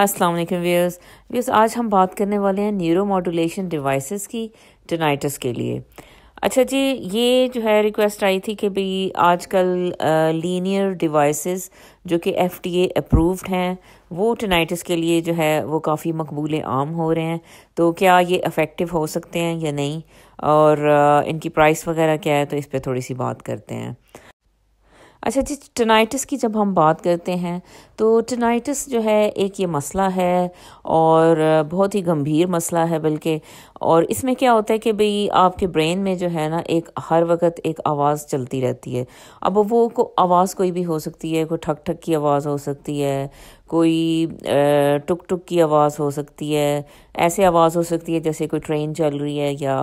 अस्सलाम वालेकुम viewers viewers आज हम बात करने वाले हैं न्यूरो मॉडुलेशन डिवाइसेस की टनाइटस के लिए अच्छा जी ये जो है रिक्वेस्ट आई थी कि भई आजकल लीनियर डिवाइसेस जो कि एफ टी ए अप्रूव्ड हैं वो टिनाइटिस के लिए जो है वो काफ़ी मकबूल आम हो रहे हैं तो क्या ये अफेक्टिव हो सकते हैं या नहीं और uh, इनकी प्राइस वगैरह क्या है तो इस पर थोड़ी सी बात करते हैं अच्छा जी टनाइटिस की जब हम बात करते हैं तो टनाइटिस जो है एक ये मसला है और बहुत ही गंभीर मसला है बल्कि और इसमें क्या होता है कि भाई आपके ब्रेन में जो है ना एक हर वक्त एक आवाज़ चलती रहती है अब वो को आवाज़ कोई भी हो सकती है कोई ठक ठक की आवाज़ हो सकती है कोई टुक टुक की आवाज़ हो सकती है ऐसे आवाज़ हो सकती है जैसे कोई ट्रेन चल रही है या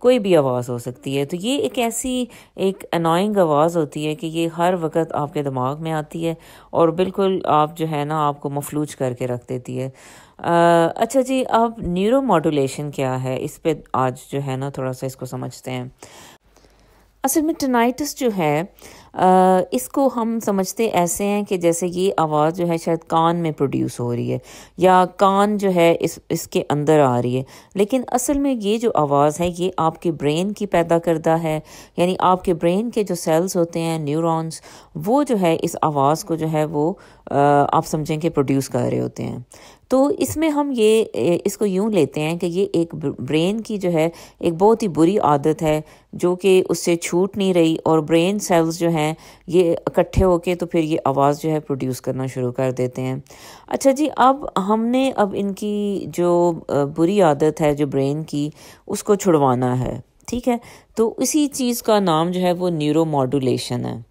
कोई भी आवाज़ हो सकती है तो ये एक ऐसी एक अनोइंग आवाज़ होती है कि ये हर वक्त आपके दिमाग में आती है और बिल्कुल आप जो है ना आपको मफलूज करके रख देती है अच्छा जी अब न्यूरो मॉडुलेशन क्या है इस पर आज जो है ना थोड़ा सा इसको समझते हैं असल में टनाइटिस जो है आ, इसको हम समझते ऐसे हैं कि जैसे ये आवाज़ जो है शायद कान में प्रोड्यूस हो रही है या कान जो है इस इसके अंदर आ रही है लेकिन असल में ये जो आवाज़ है ये आपके ब्रेन की पैदा करदा है यानी आपके ब्रेन के जो सेल्स होते हैं न्यूरॉन्स वो जो है इस आवाज़ को जो है वो आ, आप समझें कि प्रोड्यूस कर रहे होते हैं तो इसमें हम ये इसको यूँ लेते हैं कि ये एक ब्रेन की जो है एक बहुत ही बुरी आदत है जो कि उससे छूट नहीं रही और ब्रेन सेल्स जो हैं ये इकट्ठे होके तो फिर ये आवाज़ जो है प्रोड्यूस करना शुरू कर देते हैं अच्छा जी अब हमने अब इनकी जो बुरी आदत है जो ब्रेन की उसको छुड़वाना है ठीक है तो इसी चीज़ का नाम जो है वो न्यूरो मॉडुलेशन है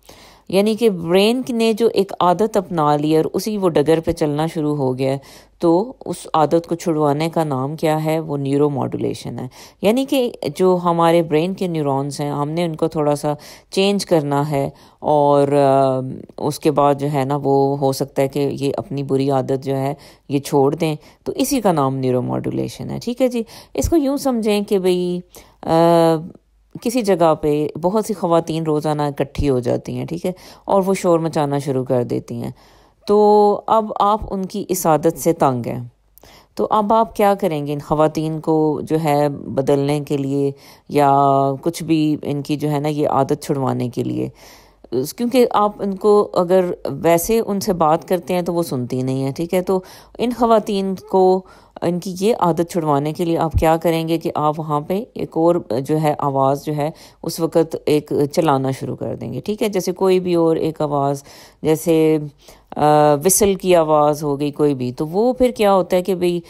यानी कि ब्रेन ने जो एक आदत अपना ली और उसी वो डगर पे चलना शुरू हो गया तो उस आदत को छुड़वाने का नाम क्या है वो न्यूरो मॉडुलेशन है यानी कि जो हमारे ब्रेन के न्यूरॉन्स हैं हमने उनको थोड़ा सा चेंज करना है और उसके बाद जो है ना वो हो सकता है कि ये अपनी बुरी आदत जो है ये छोड़ दें तो इसी का नाम न्यूरो मॉडुलेशन है ठीक है जी इसको यूँ समझें कि भाई किसी जगह पे बहुत सी खातन रोज़ाना इकट्ठी हो जाती हैं ठीक है और वो शोर मचाना शुरू कर देती हैं तो अब आप उनकी इस आदत से तंग हैं तो अब आप क्या करेंगे इन खातन को जो है बदलने के लिए या कुछ भी इनकी जो है ना ये आदत छुड़वाने के लिए क्योंकि आप उनको अगर वैसे उनसे बात करते हैं तो वो सुनती नहीं है ठीक है तो इन खातन को इनकी ये आदत छुड़वाने के लिए आप क्या करेंगे कि आप वहाँ पे एक और जो है आवाज़ जो है उस वक़्त एक चलाना शुरू कर देंगे ठीक है जैसे कोई भी और एक आवाज़ जैसे विसल की आवाज़ हो गई कोई भी तो वो फिर क्या होता है कि भाई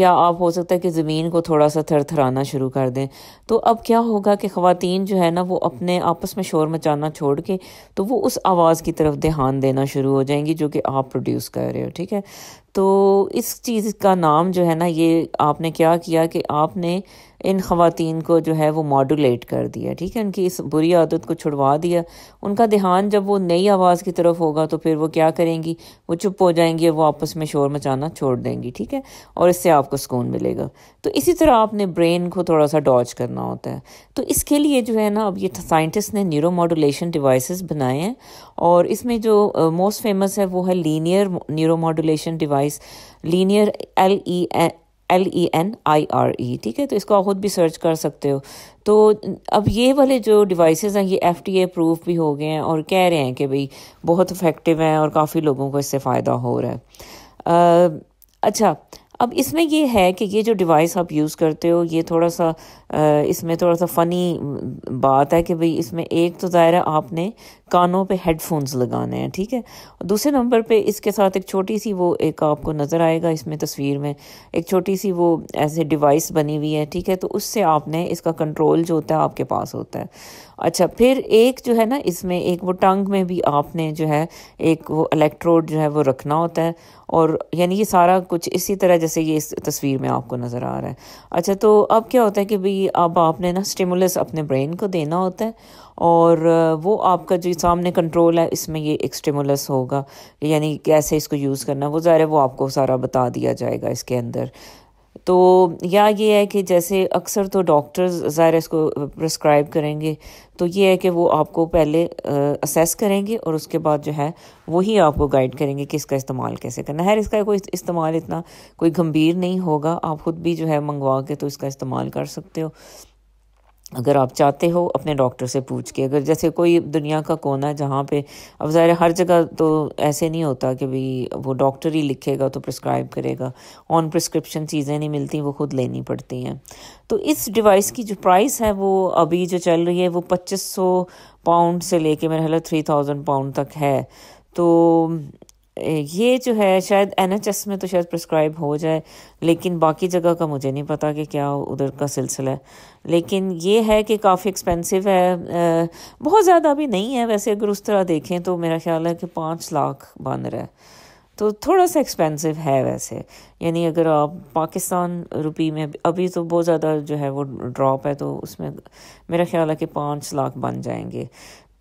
या आप हो सकता है कि ज़मीन को थोड़ा सा थरथराना शुरू कर दें तो अब क्या होगा कि ख़वातीन जो है ना वो अपने आपस में शोर मचाना छोड़ के तो वो उस आवाज़ की तरफ ध्यान देना शुरू हो जाएंगी जो कि आप प्रोड्यूस कर रहे हो ठीक है तो इस चीज़ का नाम जो है ना ये आपने क्या किया कि आपने इन ख़वातीन को जो है वो मॉडुलेट कर दिया ठीक है उनकी इस बुरी आदत को छुड़वा दिया उनका ध्यान जब वो नई आवाज़ की तरफ होगा तो फिर वो क्या करेंगी वो चुप हो जाएंगी और वो आपस में शोर मचाना छोड़ देंगी ठीक है और इससे आपको सुकून मिलेगा तो इसी तरह आपने ब्रेन को थोड़ा सा डॉच करना होता है तो इसके लिए जो है ना अब ये साइंटिस्ट ने न्यूरो मॉडुलेशन डिवाइस बनाए हैं और इसमें जो मोस्ट फेमस है वो है linear neuromodulation device device linear L E L E N I R E ठीक है तो इसको आप खुद भी सर्च कर सकते हो तो अब ये वाले जो डिवाइस हैं ये एफ टी ए प्रूफ भी हो गए हैं और कह रहे हैं कि भाई बहुत इफ़ेक्टिव हैं और काफ़ी लोगों को इससे फ़ायदा हो रहा है आ, अच्छा अब इसमें ये है कि ये जो डिवाइस आप यूज़ करते हो ये थोड़ा सा इसमें थोड़ा सा फ़नी बात है कि भाई इसमें एक तो ज़ाहिर है आपने कानों पे हेडफोन्स लगाने हैं ठीक है दूसरे नंबर पे इसके साथ एक छोटी सी वो एक आपको नज़र आएगा इसमें तस्वीर में एक छोटी सी वो ऐसे डिवाइस बनी हुई है ठीक है तो उससे आपने इसका कंट्रोल जो होता है आपके पास होता है अच्छा फिर एक जो है ना इसमें एक वो टंग में भी आपने जो है एक वो इलेक्ट्रोड जो है वो रखना होता है और यानी ये सारा कुछ इसी तरह जैसे ये इस तस्वीर में आपको नज़र आ रहा है अच्छा तो अब क्या होता है कि भाई अब आपने ना स्टिमुलस अपने ब्रेन को देना होता है और वो आपका जो सामने कंट्रोल है इसमें ये एक स्टिमुलस होगा यानी कैसे इसको यूज़ करना वो ज़ाहिर है वो आपको सारा बता दिया जाएगा इसके अंदर तो या ये है कि जैसे अक्सर तो डॉक्टर्स ज़ाहिर इसको प्रिस्क्राइब करेंगे तो ये है कि वो आपको पहले असेस करेंगे और उसके बाद जो है वही आपको गाइड करेंगे कि इसका इस्तेमाल कैसे करना है इसका कोई इस्तेमाल इतना कोई गंभीर नहीं होगा आप ख़ुद भी जो है मंगवा के तो इसका इस्तेमाल कर सकते हो अगर आप चाहते हो अपने डॉक्टर से पूछ के अगर जैसे कोई दुनिया का कोना है जहाँ पे अब ज़ाहिर हर जगह तो ऐसे नहीं होता कि भाई वो डॉक्टर ही लिखेगा तो प्रिस्क्राइब करेगा ऑन प्रिस्क्रिप्शन चीज़ें नहीं मिलती वो खुद लेनी पड़ती हैं तो इस डिवाइस की जो प्राइस है वो अभी जो चल रही है वो पच्चीस सौ पाउंड से लेके मेरा ख्याल थ्री थाउजेंड पाउंड तक है तो ये जो है शायद एन में तो शायद प्रिस्क्राइब हो जाए लेकिन बाकी जगह का मुझे नहीं पता कि क्या उधर का सिलसिला है लेकिन ये है कि काफ़ी एक्सपेंसिव है बहुत ज़्यादा भी नहीं है वैसे अगर उस तरह देखें तो मेरा ख्याल है कि पाँच लाख बन रहा है तो थोड़ा सा एक्सपेंसिव है वैसे यानी अगर आप पाकिस्तान रुपी में अभी तो बहुत ज़्यादा जो है वो ड्रॉप है तो उसमें मेरा ख्याल है कि पाँच लाख बन जाएंगे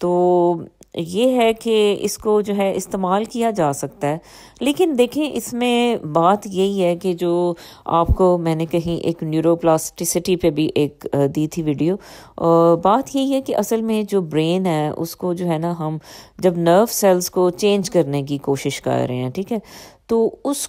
तो ये है कि इसको जो है इस्तेमाल किया जा सकता है लेकिन देखें इसमें बात यही है कि जो आपको मैंने कहीं एक न्यूरोप्लास्टिसिटी पे भी एक दी थी वीडियो बात यही है कि असल में जो ब्रेन है उसको जो है ना हम जब नर्व सेल्स को चेंज करने की कोशिश कर रहे हैं ठीक है तो उस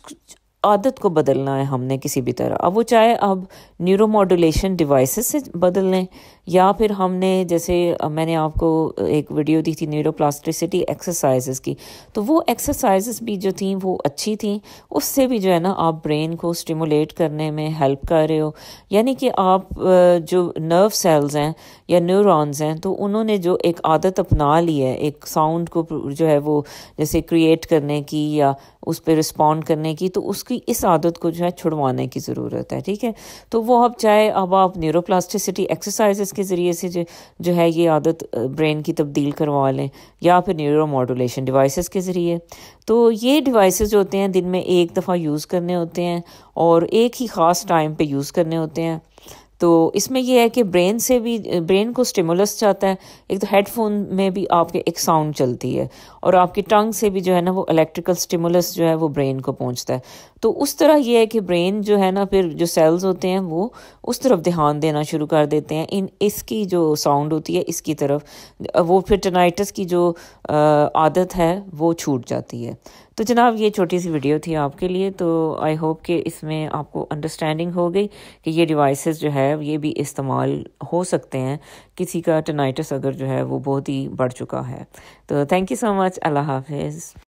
आदत को बदलना है हमने किसी भी तरह अब वो चाहे अब न्यूरो मॉडुलेशन डिवाइसेस से बदल लें या फिर हमने जैसे मैंने आपको एक वीडियो दी थी न्यूरो प्लास्टिसिटी एक्सरसाइजेस की तो वो एक्सरसाइजेस भी जो थी वो अच्छी थी उससे भी जो है ना आप ब्रेन को स्टिमुलेट करने में हेल्प कर रहे हो यानी कि आप जो नर्व सेल्स हैं या न्यूरॉन्स हैं तो उन्होंने जो एक आदत अपना ली है एक साउंड को जो है वो जैसे क्रिएट करने की या उस पर रिस्पॉन्ड करने की तो उसकी इस आदत को जो है छुड़वाने की ज़रूरत है ठीक है तो वो अब चाहे अब आप न्यूरोप्लास्टिसिटी एक्सरसाइजेस के ज़रिए से जो, जो है ये आदत ब्रेन की तब्दील करवा लें या फिर न्यूरो मॉडुलेशन डिवाइसेस के ज़रिए तो ये डिवाइसेस जो होते हैं दिन में एक दफ़ा यूज़ करने होते हैं और एक ही ख़ास टाइम पर यूज़ करने होते हैं तो इसमें यह है कि ब्रेन से भी ब्रेन को स्टिमुलस जाता है एक तो हेडफोन में भी आपके एक साउंड चलती है और आपकी टंग से भी जो है ना वो इलेक्ट्रिकल स्टिमुलस जो है वो ब्रेन को पहुंचता है तो उस तरह यह है कि ब्रेन जो है ना फिर जो सेल्स होते हैं वो उस तरफ ध्यान देना शुरू कर देते हैं इन इसकी जो साउंड होती है इसकी तरफ वो फिर टनाइटस की जो आदत है वो छूट जाती है तो जनाब ये छोटी सी वीडियो थी आपके लिए तो आई होप कि इसमें आपको अंडरस्टैंडिंग हो गई कि ये डिवाइसेस जो है ये भी इस्तेमाल हो सकते हैं किसी का टनाइटस अगर जो है वो बहुत ही बढ़ चुका है तो थैंक यू सो मच अल्लाह हाफिज़